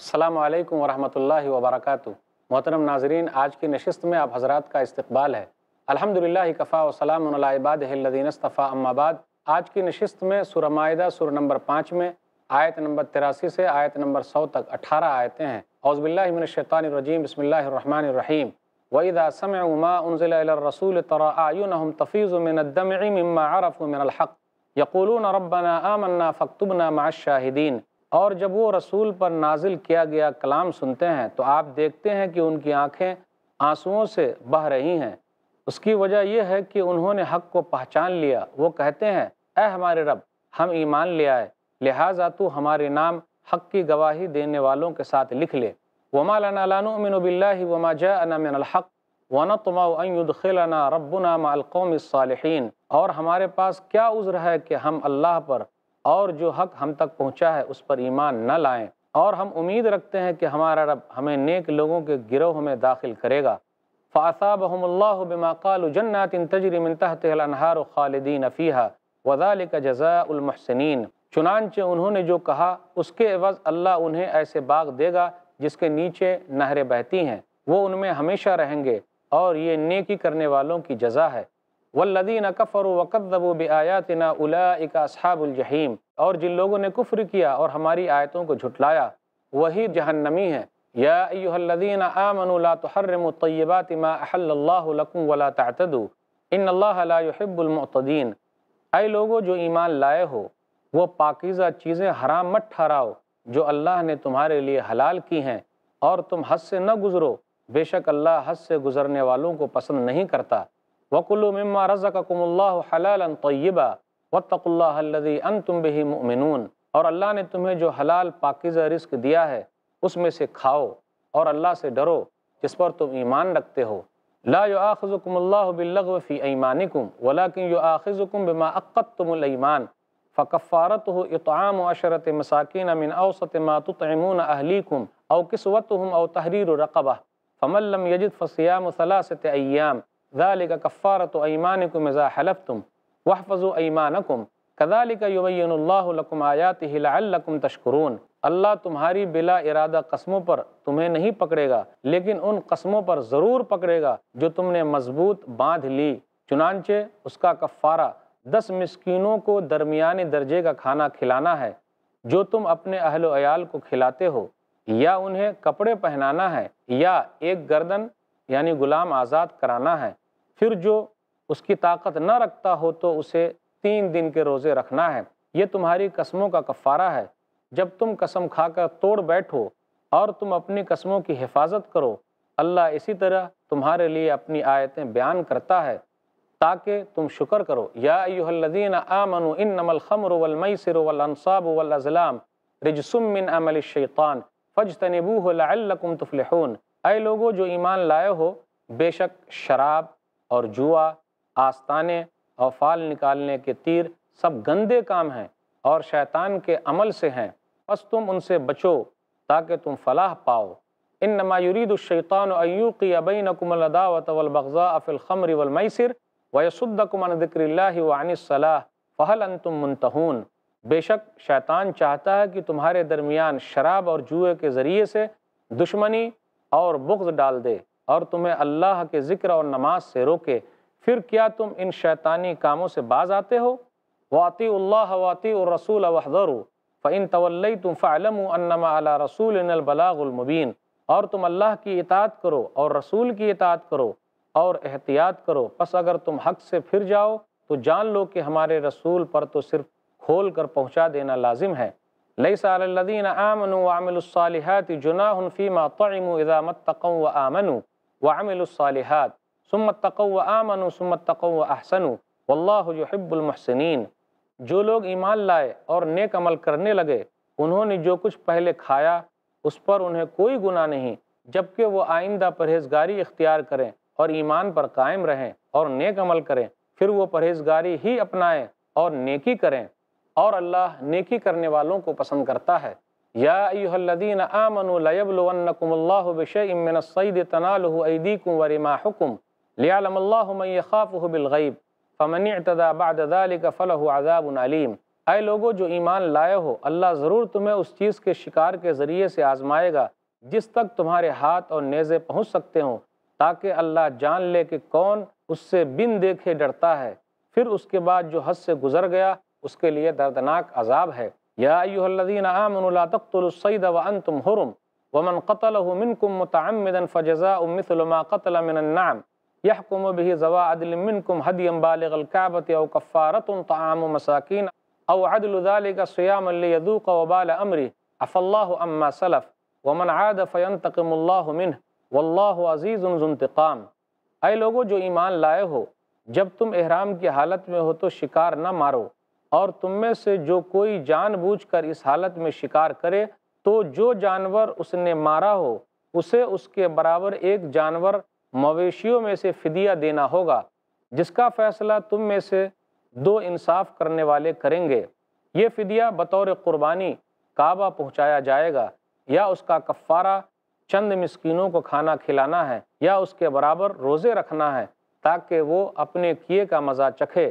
السلام علیکم ورحمت اللہ وبرکاتہ محترم ناظرین آج کی نشست میں آپ حضرات کا استقبال ہے الحمدللہ کفا و سلام ان العبادہ الذین استفا ام آباد آج کی نشست میں سورہ مائدہ سورہ نمبر پانچ میں آیت نمبر تیراسی سے آیت نمبر سو تک اٹھارہ آیتیں ہیں اعوذ باللہ من الشیطان الرجیم بسم اللہ الرحمن الرحیم وَإِذَا سَمِعُوا مَا أُنزِلَ إِلَى الرَّسُولِ تَرَى أَعْيُنَهُمْ تَفِيضُ مِنَ الدَّمْعِ مِمَّا عَرَفُوا مِنَ الْحَقِّ يَقُولُونَ رَبَّنَا آمَنَّا فَاكْتُبْنَا مَعَ الشَّاهِدِينَ اور جب وہ رسول پر نازل کیا گیا کلام سنتے ہیں تو آپ دیکھتے ہیں کہ ان کی آنکھیں آنسوؤں سے بہ رہی ہیں اس کی وجہ یہ ہے کہ انہوں نے حق کو پہچان لیا وہ کہتے ہیں اے ہمارے رب ہم ایمان لے آئے لہٰذا تو ہمارے نام حق کی گواہی دینے والوں کے ساتھ لکھ لے وما لنا لا نؤمن باللہ وما جاءنا من الحق ونطمع ان يدخلنا ربنا مع القوم الصالحین اور ہمارے پاس کیا عذر ہے کہ ہم اللہ پر اور جو حق ہم تک پہنچا ہے اس پر ایمان نہ لائیں اور ہم امید رکھتے ہیں کہ ہمارا رب ہمیں نیک لوگوں کے گروہ میں داخل کرے گا جَنَّاتٍ اللہ مِن و جناتین خَالِدِينَ فِيهَا وَذَلِكَ جَزَاءُ المحسنین چنانچہ انہوں نے جو کہا اس کے عوض اللہ انہیں ایسے باغ دے گا جس کے نیچے نہریں بہتی ہیں وہ ان میں ہمیشہ رہیں گے اور یہ نیکی کرنے والوں کی جزا ہے والذین کفروا کفر وقت دبو بیاتنا کا الجحیم اور جن لوگوں نے کفر کیا اور ہماری آیتوں کو جھٹلایا وہی جہنمی ہیں یا ایلدین الذین آمنوا لا تحرموا حرم ما احل اللہ لکم ولا تعتدوا ان اللہ المعتدین اے لوگوں جو ایمان لائے ہو وہ پاکیزہ چیزیں حرام مت ٹھہراؤ جو اللہ نے تمہارے لیے حلال کی ہیں اور تم حد سے نہ گزرو بے شک اللہ حد سے گزرنے والوں کو پسند نہیں کرتا وَقُلُوا مِمَّا رَزَقَكُمُ اللَّهُ حَلَالًا طَيِّبًا وَاتَّقُوا اللَّهَ الَّذِي أَنْتُمْ بِهِ مُؤْمِنُونَ اور اللہ نے تمہیں جو حلال پاکیزہ رزق دیا ہے اس میں سے کھاؤ اور اللہ سے ڈرو جس پر تم ایمان رکھتے ہو لا يؤاخذكم الله باللغو في ايمانكم ولكن يؤاخذكم بما عقدتم الايمان فكفارته اطعام عشرة مساكين من اوسط ما تطعمون اهليكم او كسوتهم او تحرير رقبه فمن لم يجد فصيام ثلاثه ايام ذَلِكَ کا أَيْمَانِكُمْ تو حَلَفْتُمْ وَحْفَظُوا أَيْمَانَكُمْ كَذَلِكَ يُبَيِّنُ اللَّهُ لَكُمْ آيَاتِهِ لَعَلَّكُمْ تَشْكُرُونَ اللہ تشکرون اللہ تمہاری بلا ارادہ قسموں پر تمہیں نہیں پکڑے گا لیکن ان قسموں پر ضرور پکڑے گا جو تم نے مضبوط باندھ لی چنانچہ اس کا کفارہ دس مسکینوں کو درمیانی درجے کا کھانا کھلانا ہے جو تم اپنے اہل و عیال کو کھلاتے ہو یا انہیں کپڑے پہنانا ہے یا ایک گردن یعنی غلام آزاد کرانا ہے پھر جو اس کی طاقت نہ رکھتا ہو تو اسے تین دن کے روزے رکھنا ہے یہ تمہاری قسموں کا کفارہ ہے جب تم قسم کھا کر توڑ بیٹھو اور تم اپنی قسموں کی حفاظت کرو اللہ اسی طرح تمہارے لیے اپنی آیتیں بیان کرتا ہے تاکہ تم شکر کرو یا ایوہ الذین آمنوا انما الخمر والمیسر والانصاب والازلام رجسم من عمل الشیطان فج لعلکم تفلحون اے لوگو جو ایمان لائے ہو بے شک شراب اور جوا آستانے اور فال نکالنے کے تیر سب گندے کام ہیں اور شیطان کے عمل سے ہیں بس تم ان سے بچو تاکہ تم فلاح پاؤ انما یرید الشیطان ایوقی بینکم الاداوت والبغضاء فی الخمر ویسدکم عن ذکر اللہ الصلاح فہل انتم منتہون بے شک شیطان چاہتا ہے کہ تمہارے درمیان شراب اور جوئے کے ذریعے سے دشمنی اور بغض ڈال دے اور تمہیں اللہ کے ذکر اور نماز سے روکے پھر کیا تم ان شیطانی کاموں سے باز آتے ہو واطی اللہ واطی الرَّسُولَ رسول فَإِن تَوَلَّيْتُمْ فَعْلَمُوا فعن عَلَى تم فعلم الْمُبِينَ رسول المبین اور تم اللہ کی اطاعت کرو اور رسول کی اطاعت کرو اور احتیاط کرو پس اگر تم حق سے پھر جاؤ تو جان لو کہ ہمارے رسول پر تو صرف کھول کر پہنچا دینا لازم ہے لَيْسَ عَلَى الَّذِينَ آمَنُوا وَعَمِلُوا الصَّالِحَاتِ جُنَاهٌ جناح مَا طَعِمُوا و مَتَّقَوْا وَآمَنُوا الصالحات ثم اتقوا وآمنوا ثم اتقوا وأحسنوا واللہ يحب المحسنین جو لوگ ایمان لائے اور نیک عمل کرنے لگے انہوں نے جو کچھ پہلے کھایا اس پر انہیں کوئی گناہ نہیں جبکہ وہ آئندہ پرہیزگاری اختیار کریں اور ایمان پر قائم رہیں اور نیک عمل کریں پھر وہ پرہزگاری ہی اپنائیں اور نیکی کریں اور اللہ نیکی کرنے والوں کو پسند کرتا ہے یا الذین آمنوا لیبلونکم اللہ اللہ من من الصید ایدیکم ورماحکم لیعلم یخافہ بالغیب فمن اعتدا بعد ذالک فلہ عذاب علیم اے لوگو جو ایمان لائے ہو اللہ ضرور تمہیں اس چیز کے شکار کے ذریعے سے آزمائے گا جس تک تمہارے ہاتھ اور نیزے پہنچ سکتے ہوں تاکہ اللہ جان لے کہ کون اس سے بن دیکھے ڈرتا ہے پھر اس کے بعد جو حد سے گزر گیا اس کے لیے دردناک عذاب ہے یا ایوہ الذین آمنوا لا تقتلوا الصید وانتم حرم ومن قتله متعمدا فجزاء مثل ما قتل من النعم یحکم به زوا عدل منکم حدیا بالغ کم او کفارت طعام مساکین اوالکا سیام الدوقہ وبال امری اف اللہ اما سلف ومن عاد فینتقم اللہ منہ واللہ عزیز زنتقام اے لوگو جو ایمان لائے ہو جب تم احرام کی حالت میں ہو تو شکار نہ مارو اور تم میں سے جو کوئی جان بوجھ کر اس حالت میں شکار کرے تو جو جانور اس نے مارا ہو اسے اس کے برابر ایک جانور مویشیوں میں سے فدیہ دینا ہوگا جس کا فیصلہ تم میں سے دو انصاف کرنے والے کریں گے یہ فدیہ بطور قربانی کعبہ پہنچایا جائے گا یا اس کا کفارہ چند مسکینوں کو کھانا کھلانا ہے یا اس کے برابر روزے رکھنا ہے تاکہ وہ اپنے کیے کا مزہ چکھے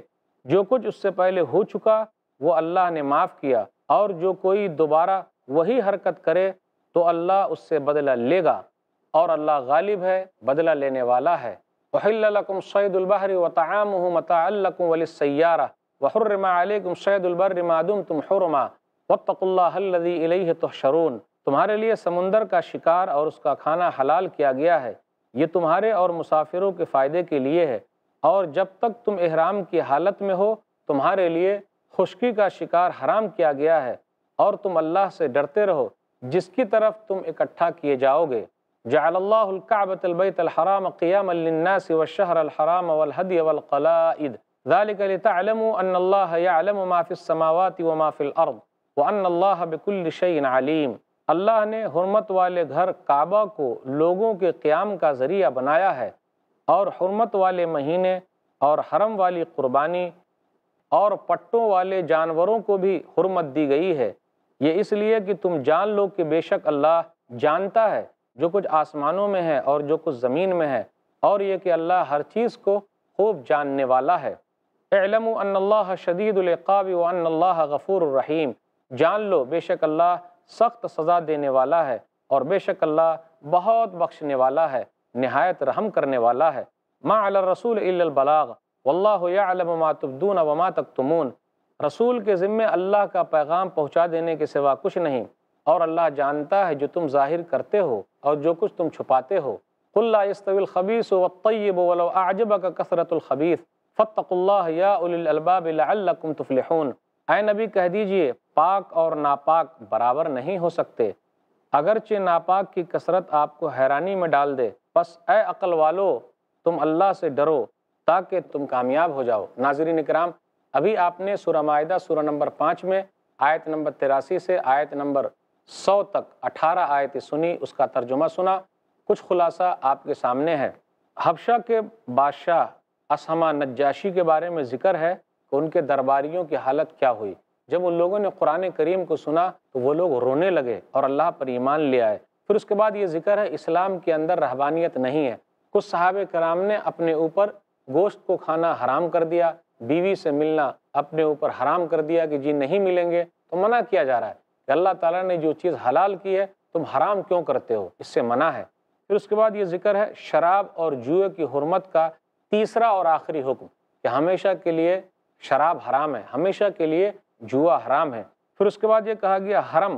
جو کچھ اس سے پہلے ہو چکا وہ اللہ نے معاف کیا اور جو کوئی دوبارہ وہی حرکت کرے تو اللہ اس سے بدلہ لے گا اور اللہ غالب ہے بدلہ لینے والا ہے وَحِلَّ لَكُمْ صَيْدُ الْبَحْرِ وَطَعَامُهُ مَتَعَلْ لَكُمْ وَلِسْسَيَّارَةِ وَحُرِّمَ عَلَيْكُمْ صَيْدُ الْبَرِّ مَا دُمْتُمْ حُرُمَا وَاتَّقُ اللَّهَ الَّذِي إِلَيْهِ تُحْشَرُونَ تمہارے لئے سمندر کا شکار اور اس کا کھانا حلال کیا گیا ہے یہ تمہارے اور مسافروں کے فائدے کے لئے ہے اور جب تک تم احرام کی حالت میں ہو تمہارے لیے خشکی کا شکار حرام کیا گیا ہے اور تم اللہ سے ڈرتے رہو جس کی طرف تم اکٹھا کیے جاؤ گے جعل اللہ جا البیت قیام قیاما للناس شہر الحرام والقلائد ذالک لتعلموا ان اللہ یعلم ما فی السماوات وما فی الارض وان اللہ بکل الرشعین علیم اللہ نے حرمت والے گھر کعبہ کو لوگوں کے قیام کا ذریعہ بنایا ہے اور حرمت والے مہینے اور حرم والی قربانی اور پٹوں والے جانوروں کو بھی حرمت دی گئی ہے یہ اس لیے کہ تم جان لو کہ بے شک اللہ جانتا ہے جو کچھ آسمانوں میں ہے اور جو کچھ زمین میں ہے اور یہ کہ اللہ ہر چیز کو خوب جاننے والا ہے اعلموا ان اللہ شدید العقاب و ان اللہ غفور الرحیم جان لو بے شک اللہ سخت سزا دینے والا ہے اور بے شک اللہ بہت بخشنے والا ہے نہایت رحم کرنے والا ہے الرسول الا البلاغ واللہ یعلم ما تبدون وما تکتمون رسول کے ذمے اللہ کا پیغام پہنچا دینے کے سوا کچھ نہیں اور اللہ جانتا ہے جو تم ظاہر کرتے ہو اور جو کچھ تم چھپاتے ہو خلاص طویل خبیس وقع بولواجب کا کثرت الخبیس فتق اللہ الالباب کم تفلحون اے نبی کہہ دیجئے پاک اور ناپاک برابر نہیں ہو سکتے اگرچہ ناپاک کی کثرت آپ کو حیرانی میں ڈال دے پس اے عقل والو تم اللہ سے ڈرو تاکہ تم کامیاب ہو جاؤ ناظرین اکرام ابھی آپ نے سورہ مائدہ سورہ نمبر پانچ میں آیت نمبر تراسی سے آیت نمبر سو تک اٹھارہ آیت سنی اس کا ترجمہ سنا کچھ خلاصہ آپ کے سامنے ہے حبشہ کے بادشاہ اسحمہ نجاشی کے بارے میں ذکر ہے کہ ان کے درباریوں کی حالت کیا ہوئی جب ان لوگوں نے قرآن کریم کو سنا تو وہ لوگ رونے لگے اور اللہ پر ایمان لے آئے پھر اس کے بعد یہ ذکر ہے اسلام کے اندر رہبانیت نہیں ہے کچھ صحابہ کرام نے اپنے اوپر گوشت کو کھانا حرام کر دیا بیوی سے ملنا اپنے اوپر حرام کر دیا کہ جی نہیں ملیں گے تو منع کیا جا رہا ہے کہ اللہ تعالیٰ نے جو چیز حلال کی ہے تم حرام کیوں کرتے ہو اس سے منع ہے پھر اس کے بعد یہ ذکر ہے شراب اور جوئے کی حرمت کا تیسرا اور آخری حکم کہ ہمیشہ کے لیے شراب حرام ہے ہمیشہ کے لیے جوا حرام ہے پھر اس کے بعد یہ کہا گیا حرم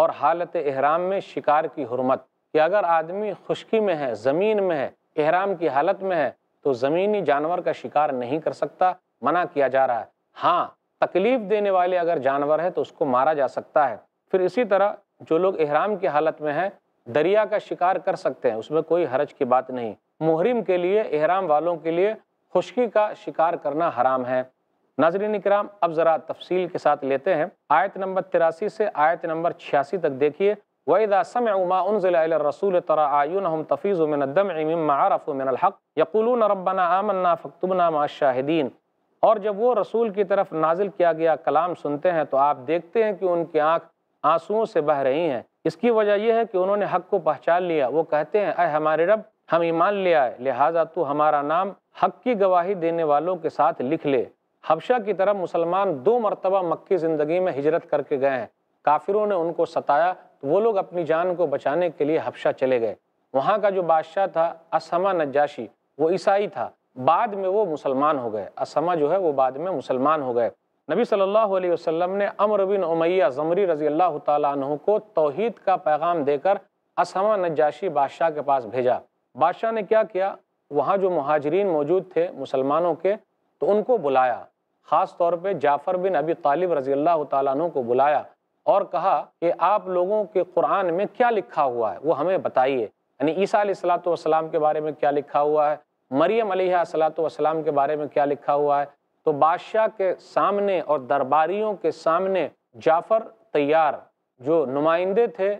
اور حالت احرام میں شکار کی حرمت کہ اگر آدمی خشکی میں ہے زمین میں ہے احرام کی حالت میں ہے تو زمینی جانور کا شکار نہیں کر سکتا منع کیا جا رہا ہے ہاں تکلیف دینے والے اگر جانور ہے تو اس کو مارا جا سکتا ہے پھر اسی طرح جو لوگ احرام کی حالت میں ہیں دریا کا شکار کر سکتے ہیں اس میں کوئی حرج کی بات نہیں محرم کے لیے احرام والوں کے لیے خشکی کا شکار کرنا حرام ہے ناظرین اکرام اب ذرا تفصیل کے ساتھ لیتے ہیں آیت نمبر 83 سے آیت نمبر 86 تک دیکھئے وَإِذَا سَمِعُوا مَا أُنزِلَ إِلَى الرَّسُولِ تَرَى عَيُّنَهُمْ تَفِيزُ مِنَ الدَّمْعِ مِمَّا عَرَفُوا مِنَ الْحَقِّ يَقُولُونَ رَبَّنَا آمَنَّا فَاكْتُبْنَا مَا الشَّاهِدِينَ اور جب وہ رسول کی طرف نازل کیا گیا کلام سنتے ہیں تو آپ دیکھتے ہیں کہ ان کے آنکھ آنسوں سے بہ رہی ہیں اس کی وجہ یہ ہے کہ انہوں نے حق کو پہچان لیا وہ کہتے ہیں اے ہمارے رب ہم ایمان لے آئے لہٰذا تو ہمارا نام حق کی گواہی دینے والوں کے ساتھ لکھ لے حبشہ کی طرف مسلمان دو مرتبہ مکی زندگی میں ہجرت کر کے گئے ہیں کافروں نے ان کو ستایا وہ لوگ اپنی جان کو بچانے کے لیے حبشہ چلے گئے وہاں کا جو بادشاہ تھا اسما نجاشی وہ عیسائی تھا بعد میں وہ مسلمان ہو گئے اسما جو ہے وہ بعد میں مسلمان ہو گئے نبی صلی اللہ علیہ وسلم نے بن امیہ زمری رضی اللہ تعالیٰ عنہ کو توحید کا پیغام دے کر اسما نجاشی بادشاہ کے پاس بھیجا بادشاہ نے کیا کیا وہاں جو مہاجرین موجود تھے مسلمانوں کے تو ان کو بلایا خاص طور پہ جعفر بن ابی طالب رضی اللہ تعالیٰ عنہ کو بلایا اور کہا کہ آپ لوگوں کے قرآن میں کیا لکھا ہوا ہے وہ ہمیں بتائیے یعنی عیسیٰ علیہ السلام کے بارے میں کیا لکھا ہوا ہے مریم علیہ السلام والسلام کے بارے میں کیا لکھا ہوا ہے تو بادشاہ کے سامنے اور درباریوں کے سامنے جعفر تیار جو نمائندے تھے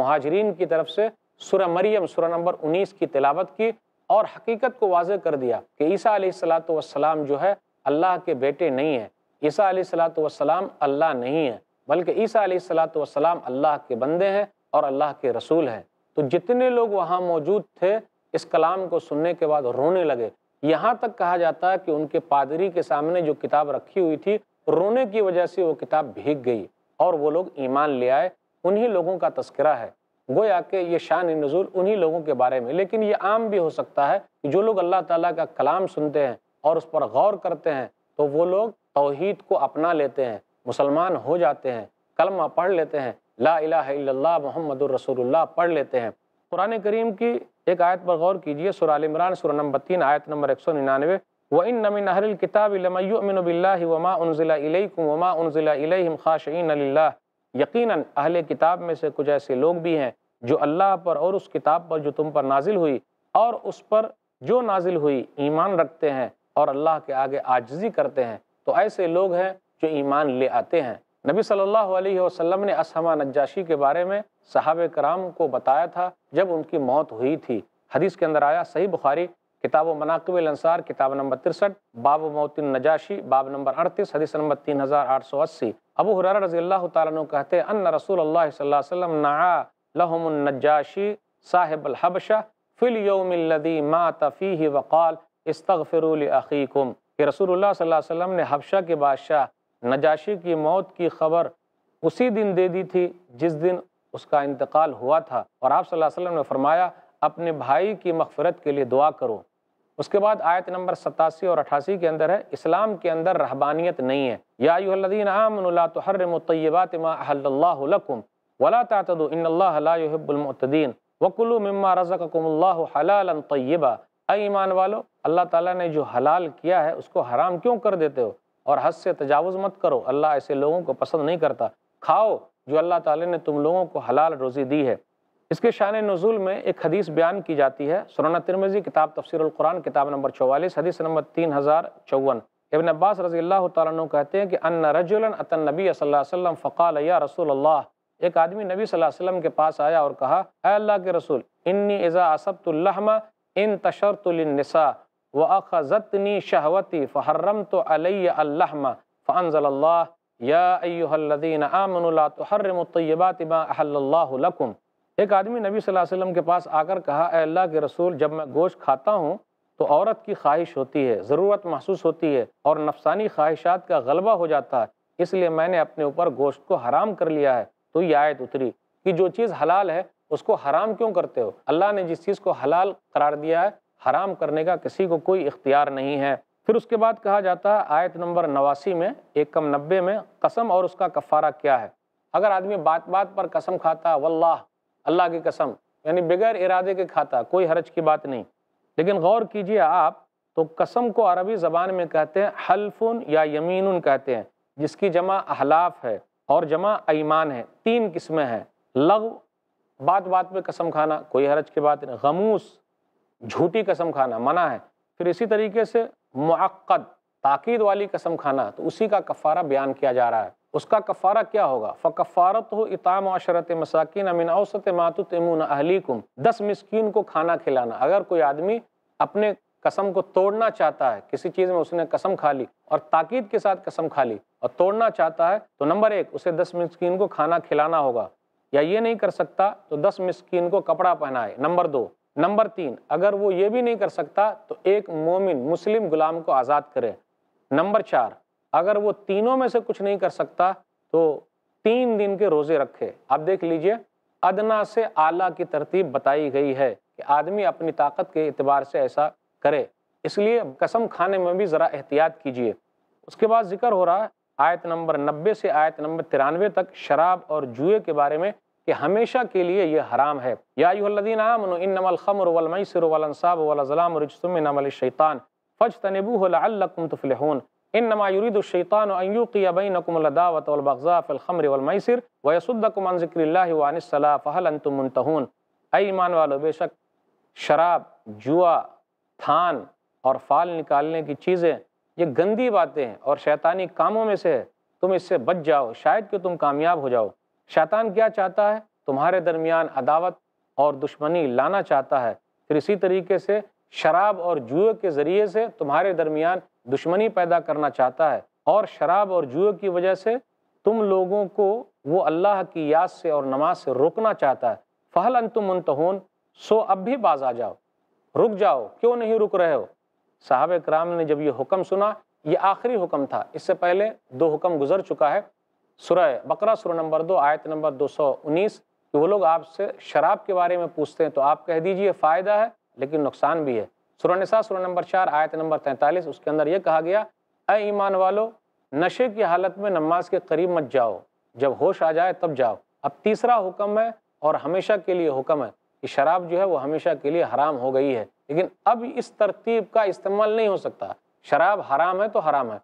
مہاجرین کی طرف سے سورہ مریم سورہ نمبر انیس کی تلاوت کی اور حقیقت کو واضح کر دیا کہ عیسیٰ علیہ السلام جو ہے اللہ کے بیٹے نہیں ہیں عیسیٰ علیہ السلام اللہ نہیں ہیں بلکہ عیسیٰ علیہ السلام اللہ کے بندے ہیں اور اللہ کے رسول ہیں تو جتنے لوگ وہاں موجود تھے اس کلام کو سننے کے بعد رونے لگے یہاں تک کہا جاتا ہے کہ ان کے پادری کے سامنے جو کتاب رکھی ہوئی تھی رونے کی وجہ سے وہ کتاب بھیگ گئی اور وہ لوگ ایمان لے آئے انہی لوگوں کا تذکرہ ہے گویا کہ یہ شان نزول انہی لوگوں کے بارے میں لیکن یہ عام بھی ہو سکتا ہے کہ جو لوگ اللہ تعالیٰ کا کلام سنتے ہیں اور اس پر غور کرتے ہیں تو وہ لوگ توحید کو اپنا لیتے ہیں مسلمان ہو جاتے ہیں کلمہ پڑھ لیتے ہیں لا الہ الا اللہ محمد الرسول اللہ پڑھ لیتے ہیں قرآن کریم کی ایک آیت پر غور کیجئے سورہ عمران سورہ نمبر تین آیت نمبر ایک سو ننانوے وَإِنَّ مِنْ أَهْلِ الْكِتَابِ کتاب يُؤْمِنُ بِاللَّهِ وَمَا أُنزِلَ إِلَيْكُمْ وَمَا أُنزِلَ إِلَيْهِمْ خَاشِعِينَ لِلَّهِ یقیناً اہلِ کتاب میں سے کچھ ایسے لوگ بھی ہیں جو اللہ پر اور اس کتاب پر جو تم پر نازل ہوئی اور اس پر جو نازل ہوئی ایمان رکھتے ہیں اور اللہ کے آگے آجزی کرتے ہیں تو ایسے لوگ ہیں جو ایمان لے آتے ہیں نبی صلی اللہ علیہ وسلم نے اسحمہ نجاشی کے بارے میں صحابہ کرام کو بتایا تھا جب ان کی موت ہوئی تھی حدیث کے اندر آیا صحیح بخاری کتاب و مناقب الانصار کتاب نمبر 63 باب موت النجاشی باب نمبر 38 حدیث نمبر 3880 ابو حرار رضی اللہ تعالیٰ کہتے ہیں ان رسول اللہ صلی اللہ علیہ وسلم نعا لہم النجاشی صاحب الحبشہ فی یوم الدی مات فیہ وقال استغفروا لأخیکم کہ رسول اللہ صلی اللہ علیہ وسلم نے حبشہ کے بادشاہ نجاشی کی موت کی خبر اسی دن دے دی تھی جس دن اس کا انتقال ہوا تھا اور آپ صلی اللہ علیہ وسلم نے فرمایا اپنے بھائی کی مغفرت کے لیے دعا کرو اس کے بعد آیت نمبر ستاسی اور اٹھاسی کے اندر ہے اسلام کے اندر رہبانیت نہیں ہے یا ایوہ الذین آمنوا لا تحرموا طیبات احل اللہ لکم لا یحب و کلو مما رضا اللہ حلالا البا اے ایمان والو اللہ تعالیٰ نے جو حلال کیا ہے اس کو حرام کیوں کر دیتے ہو اور حد سے تجاوز مت کرو اللہ ایسے لوگوں کو پسند نہیں کرتا کھاؤ جو اللہ تعالیٰ نے تم لوگوں کو حلال روزی دی ہے اس کے شان نزول میں ایک حدیث بیان کی جاتی ہے سرنا ترمزی کتاب تفسیر القرآن کتاب نمبر چوالیس حدیث نمبر تین ہزار چون عباس رضی اللہ تعالیٰ عنہ کہتے ہیں کہ ان اتن نبی صلی اللہ علیہ وسلم فقال یا رسول اللہ ایک آدمی نبی صلی اللہ علیہ وسلم کے پاس آیا اور کہا اے اللہ کے رسول انی ازا اصبت اللحم ان شہوتی فحرمت علی اللحم فانزل اللہ یا ایوہ الذین آمنوا لا تحرموا یادین ما احل اللہ لکم ایک آدمی نبی صلی اللہ علیہ وسلم کے پاس آ کر کہا اے اللہ کے رسول جب میں گوشت کھاتا ہوں تو عورت کی خواہش ہوتی ہے ضرورت محسوس ہوتی ہے اور نفسانی خواہشات کا غلبہ ہو جاتا ہے اس لیے میں نے اپنے اوپر گوشت کو حرام کر لیا ہے تو یہ آیت اتری کہ جو چیز حلال ہے اس کو حرام کیوں کرتے ہو اللہ نے جس چیز کو حلال قرار دیا ہے حرام کرنے کا کسی کو کوئی اختیار نہیں ہے پھر اس کے بعد کہا جاتا ہے آیت نمبر نواسی میں ایک کم نبے میں قسم اور اس کا کفارہ کیا ہے اگر آدمی بات بات پر قسم کھاتا واللہ اللہ اللہ کی قسم یعنی بغیر ارادے کے کھاتا کوئی حرج کی بات نہیں لیکن غور کیجئے آپ تو قسم کو عربی زبان میں کہتے ہیں حلفن یا یمین کہتے ہیں جس کی جمع احلاف ہے اور جمع ایمان ہے تین قسمیں ہیں لغ بات بات میں قسم کھانا کوئی حرج کی بات نہیں غموس جھوٹی قسم کھانا منع ہے پھر اسی طریقے سے معقد تاکید والی قسم کھانا تو اسی کا کفارہ بیان کیا جا رہا ہے اس کا کفارہ کیا ہوگا فکفارت ہو اطام معاشرت مساکین امن اوسط معت امون اہلی کم دس مسکین کو کھانا کھلانا اگر کوئی آدمی اپنے قسم کو توڑنا چاہتا ہے کسی چیز میں اس نے قسم کھا لی اور تاکید کے ساتھ قسم کھا لی اور توڑنا چاہتا ہے تو نمبر ایک اسے دس مسکین کو کھانا کھلانا ہوگا یا یہ نہیں کر سکتا تو دس مسکین کو کپڑا پہنائے نمبر دو نمبر تین اگر وہ یہ بھی نہیں کر سکتا تو ایک مومن مسلم غلام کو آزاد کرے نمبر چار اگر وہ تینوں میں سے کچھ نہیں کر سکتا تو تین دن کے روزے رکھے آپ دیکھ لیجئے ادنا سے اعلیٰ کی ترتیب بتائی گئی ہے کہ آدمی اپنی طاقت کے اعتبار سے ایسا کرے اس لیے قسم کھانے میں بھی ذرا احتیاط کیجئے اس کے بعد ذکر ہو رہا ہے آیت نمبر نبے سے آیت نمبر ترانوے تک شراب اور جوئے کے بارے میں کہ ہمیشہ کے لیے یہ حرام ہے یا ایوہ الذین آمنوا انما الخمر والمیسر والانصاب والازلام رجس من عمل الشیطان فاجتنبوه لعلکم تفلحون انما يريد الشیطان ان یوقی بینکم العداوۃ والبغضاء فی الخمر والمیسر ویصدکم عن ذکر اللہ وعن الصلاة فهل انتم منتہون اے ایمان والو بے شک شراب جوا تھان اور فال نکالنے کی چیزیں یہ گندی باتیں ہیں اور شیطانی کاموں میں سے تم اس سے بچ جاؤ شاید کہ تم کامیاب ہو جاؤ شیطان کیا چاہتا ہے تمہارے درمیان عداوت اور دشمنی لانا چاہتا ہے پھر اسی طریقے سے شراب اور جوئے کے ذریعے سے تمہارے درمیان دشمنی پیدا کرنا چاہتا ہے اور شراب اور جوئے کی وجہ سے تم لوگوں کو وہ اللہ کی یاد سے اور نماز سے روکنا چاہتا ہے فہل انتم منتہون سو اب بھی باز آ جاؤ رک جاؤ کیوں نہیں رک رہے ہو صحابہ کرام نے جب یہ حکم سنا یہ آخری حکم تھا اس سے پہلے دو حکم گزر چکا ہے سورہ بقرہ سورہ نمبر دو آیت نمبر دو سو انیس کہ وہ لوگ آپ سے شراب کے بارے میں پوچھتے ہیں تو آپ کہہ دیجئے فائدہ ہے لیکن نقصان بھی ہے سورہ نساء سورہ نمبر چار آیت نمبر تینتالیس اس کے اندر یہ کہا گیا اے ایمان والو نشے کی حالت میں نماز کے قریب مت جاؤ جب ہوش آ جائے تب جاؤ اب تیسرا حکم ہے اور ہمیشہ کے لیے حکم ہے کہ شراب جو ہے وہ ہمیشہ کے لیے حرام ہو گئی ہے لیکن اب اس ترتیب کا استعمال نہیں ہو سکتا شراب حرام ہے تو حرام ہے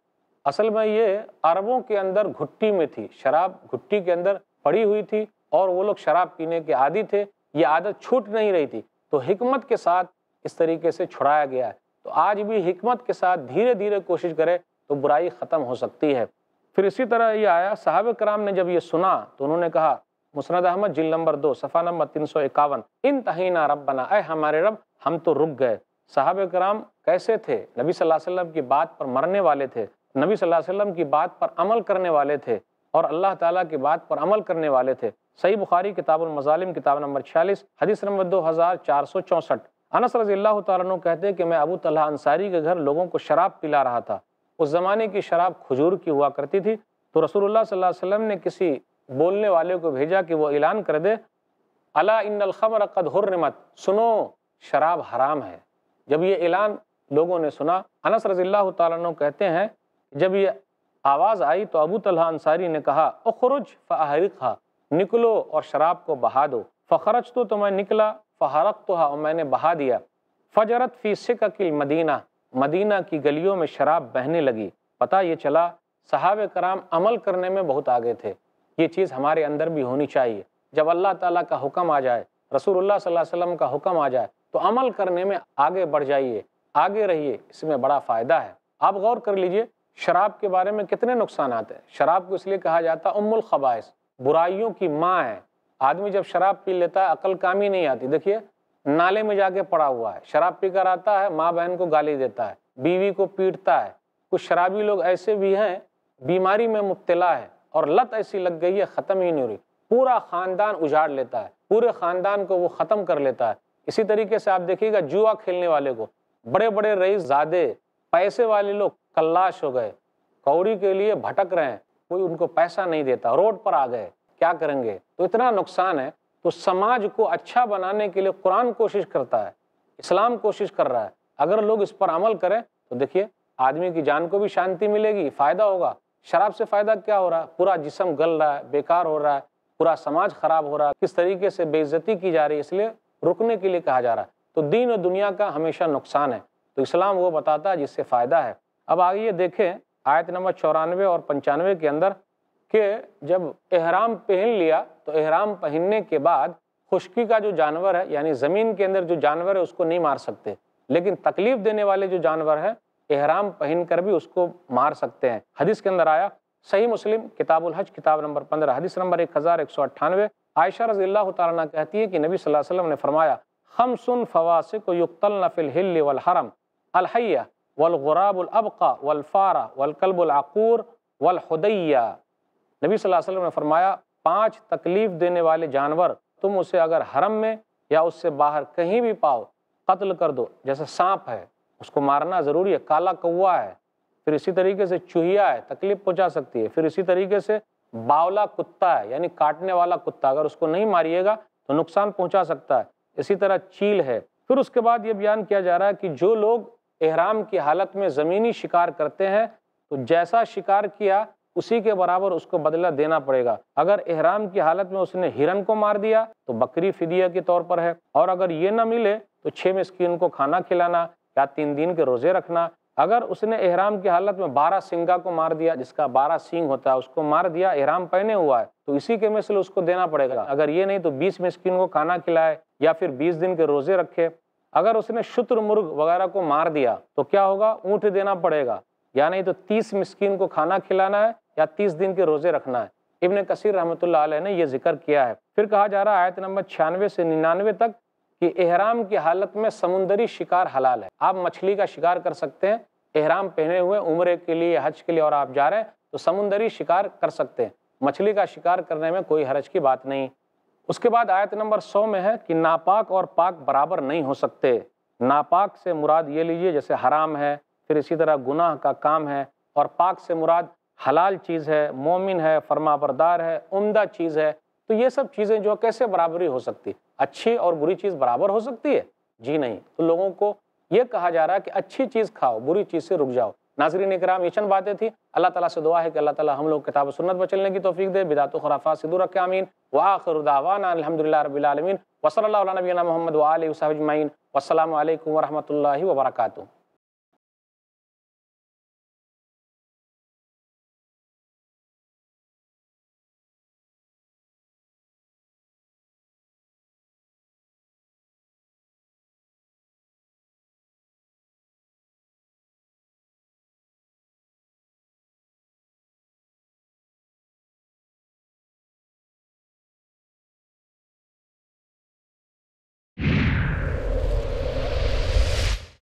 اصل میں یہ عربوں کے اندر گھٹی میں تھی شراب گھٹی کے اندر پڑی ہوئی تھی اور وہ لوگ شراب پینے کے عادی تھے یہ عادت چھوٹ نہیں رہی تھی تو حکمت کے ساتھ اس طریقے سے چھڑایا گیا ہے تو آج بھی حکمت کے ساتھ دھیرے دھیرے کوشش کرے تو برائی ختم ہو سکتی ہے پھر اسی طرح یہ آیا صحابہ کرام نے جب یہ سنا تو انہوں نے کہا مسند احمد جل نمبر دو صفحہ نمبر تین سو اکاون ان تہینہ رب بنا اے ہمارے رب ہم تو رک گئے صحابہ کرام کیسے تھے نبی صلی اللہ علیہ وسلم کی بات پر مرنے والے تھے نبی صلی اللہ علیہ وسلم کی بات پر عمل کرنے والے تھے اور اللہ تعالیٰ کی بات پر عمل کرنے والے تھے صحیح بخاری کتاب المظالم کتاب نمبر چھیالیس حدیث نمبر دو ہزار چار سو چونسٹھ انس رضی اللہ تعالیٰ کہتے کہ میں ابو طلحہ انصاری کے گھر لوگوں کو شراب پلا رہا تھا اس زمانے کی شراب کھجور کی ہوا کرتی تھی تو رسول اللہ صلی اللہ علیہ وسلم نے کسی بولنے والے کو بھیجا کہ وہ اعلان کر دے الا ان الخمر قد حرمت سنو شراب حرام ہے جب یہ اعلان لوگوں نے سنا انس رضی اللہ تعالیٰ عنہ کہتے ہیں جب یہ آواز آئی تو ابو طلحہ انصاری نے کہا اخرج فحرق نکلو اور شراب کو بہا دو فخرج تو میں نکلا فحرق تو میں نے بہا دیا فجرت فی سکک مدینہ مدینہ کی گلیوں میں شراب بہنے لگی پتہ یہ چلا صحابہ کرام عمل کرنے میں بہت آگے تھے یہ چیز ہمارے اندر بھی ہونی چاہیے جب اللہ تعالیٰ کا حکم آ جائے رسول اللہ صلی اللہ علیہ وسلم کا حکم آ جائے تو عمل کرنے میں آگے بڑھ جائیے آگے رہیے اس میں بڑا فائدہ ہے آپ غور کر لیجئے شراب کے بارے میں کتنے نقصانات ہیں شراب کو اس لیے کہا جاتا ہے ام الخبائص برائیوں کی ماں ہے آدمی جب شراب پی لیتا ہے عقل کام ہی نہیں آتی دیکھیے نالے میں جا کے پڑا ہوا ہے شراب پی کر آتا ہے ماں بہن کو گالی دیتا ہے بیوی کو پیٹتا ہے کچھ شرابی لوگ ایسے بھی ہیں بیماری میں مبتلا ہے اور لت ایسی لگ گئی ہے ختم ہی نہیں ہو رہی پورا خاندان اجاڑ لیتا ہے پورے خاندان کو وہ ختم کر لیتا ہے اسی طریقے سے آپ دیکھیے گا جوا کھیلنے والے کو بڑے بڑے رئیس زادے پیسے والے لوگ کلاش ہو گئے کوڑی کے لیے بھٹک رہے ہیں کوئی ان کو پیسہ نہیں دیتا روڈ پر آ گئے کیا کریں گے تو اتنا نقصان ہے تو سماج کو اچھا بنانے کے لیے قرآن کوشش کرتا ہے اسلام کوشش کر رہا ہے اگر لوگ اس پر عمل کریں تو دیکھیے آدمی کی جان کو بھی شانتی ملے گی فائدہ ہوگا شراب سے فائدہ کیا ہو رہا ہے پورا جسم گل رہا ہے بیکار ہو رہا ہے پورا سماج خراب ہو رہا ہے کس طریقے سے بے عزتی کی جا رہی ہے اس لیے رکنے کے لیے کہا جا رہا ہے تو دین و دنیا کا ہمیشہ نقصان ہے تو اسلام وہ بتاتا ہے جس سے فائدہ ہے اب آئیے دیکھیں آیت نمبر چورانوے اور پنچانوے کے اندر کہ جب احرام پہن لیا تو احرام پہننے کے بعد خشکی کا جو جانور ہے یعنی زمین کے اندر جو جانور ہے اس کو نہیں مار سکتے لیکن تکلیف دینے والے جو جانور ہیں احرام پہن کر بھی اس کو مار سکتے ہیں حدیث کے اندر آیا صحیح مسلم کتاب الحج کتاب نمبر پندرہ حدیث نمبر ایک ہزار ایک سو اٹھانوے عائشہ رضی اللہ تعالیٰ کہتی ہے کہ نبی صلی اللہ علیہ وسلم نے فرمایا خمسن فواسق یقتلن فی الحل والحرم الحیہ والغراب الابقا والفارہ والقلب العقور والحدیہ نبی صلی اللہ علیہ وسلم نے فرمایا پانچ تکلیف دینے والے جانور تم اسے اگر حرم میں یا اس سے باہر کہیں بھی پاؤ قتل کر دو جیسے سانپ ہے اس کو مارنا ضروری ہے کالا کوا ہے پھر اسی طریقے سے چوہیا ہے تکلیف پہنچا سکتی ہے پھر اسی طریقے سے باولا کتا ہے یعنی کاٹنے والا کتا اگر اس کو نہیں ماریے گا تو نقصان پہنچا سکتا ہے اسی طرح چیل ہے پھر اس کے بعد یہ بیان کیا جا رہا ہے کہ جو لوگ احرام کی حالت میں زمینی شکار کرتے ہیں تو جیسا شکار کیا اسی کے برابر اس کو بدلہ دینا پڑے گا اگر احرام کی حالت میں اس نے ہرن کو مار دیا تو بکری فدیہ کے طور پر ہے اور اگر یہ نہ ملے تو چھ مسکین کو کھانا کھلانا یا تین دن کے روزے رکھنا اگر اس نے احرام کی حالت میں بارہ سنگا کو مار دیا جس کا بارہ سنگ ہوتا ہے اس کو مار دیا احرام پہنے ہوا ہے تو اسی کے مثل اس کو دینا پڑے گا اگر یہ نہیں تو بیس مسکین کو کھانا کھلائے یا پھر بیس دن کے روزے رکھے اگر اس نے شتر مرغ وغیرہ کو مار دیا تو کیا ہوگا اونٹ دینا پڑے گا یا نہیں تو تیس مسکین کو کھانا کھلانا ہے یا تیس دن کے روزے رکھنا ہے ابن کثیر رحمۃ اللہ علیہ نے یہ ذکر کیا ہے پھر کہا جا رہا ہے آیت نمبر چھیانوے سے ننانوے تک کہ احرام کی حالت میں سمندری شکار حلال ہے آپ مچھلی کا شکار کر سکتے ہیں احرام پہنے ہوئے عمرے کے لیے حج کے لیے اور آپ جا رہے ہیں تو سمندری شکار کر سکتے ہیں مچھلی کا شکار کرنے میں کوئی حرج کی بات نہیں اس کے بعد آیت نمبر سو میں ہے کہ ناپاک اور پاک برابر نہیں ہو سکتے ناپاک سے مراد یہ لیجئے جیسے حرام ہے پھر اسی طرح گناہ کا کام ہے اور پاک سے مراد حلال چیز ہے مومن ہے فرما بردار ہے عمدہ چیز ہے تو یہ سب چیزیں جو کیسے برابری ہو سکتی اچھی اور بری چیز برابر ہو سکتی ہے جی نہیں تو لوگوں کو یہ کہا جا رہا ہے کہ اچھی چیز کھاؤ بری چیز سے رک جاؤ ناظرین اکرام یہ چند باتیں تھیں اللہ تعالیٰ سے دعا ہے کہ اللہ تعالیٰ ہم لوگ کتاب و سنت چلنے کی توفیق دے بدعت و خرافات سے دور رکھے آمین وآخر دعوانا الحمدللہ رب العالمین وصلی اللہ نبینا محمد و علیہ وسح والسلام علیکم و اللہ وبرکاتہ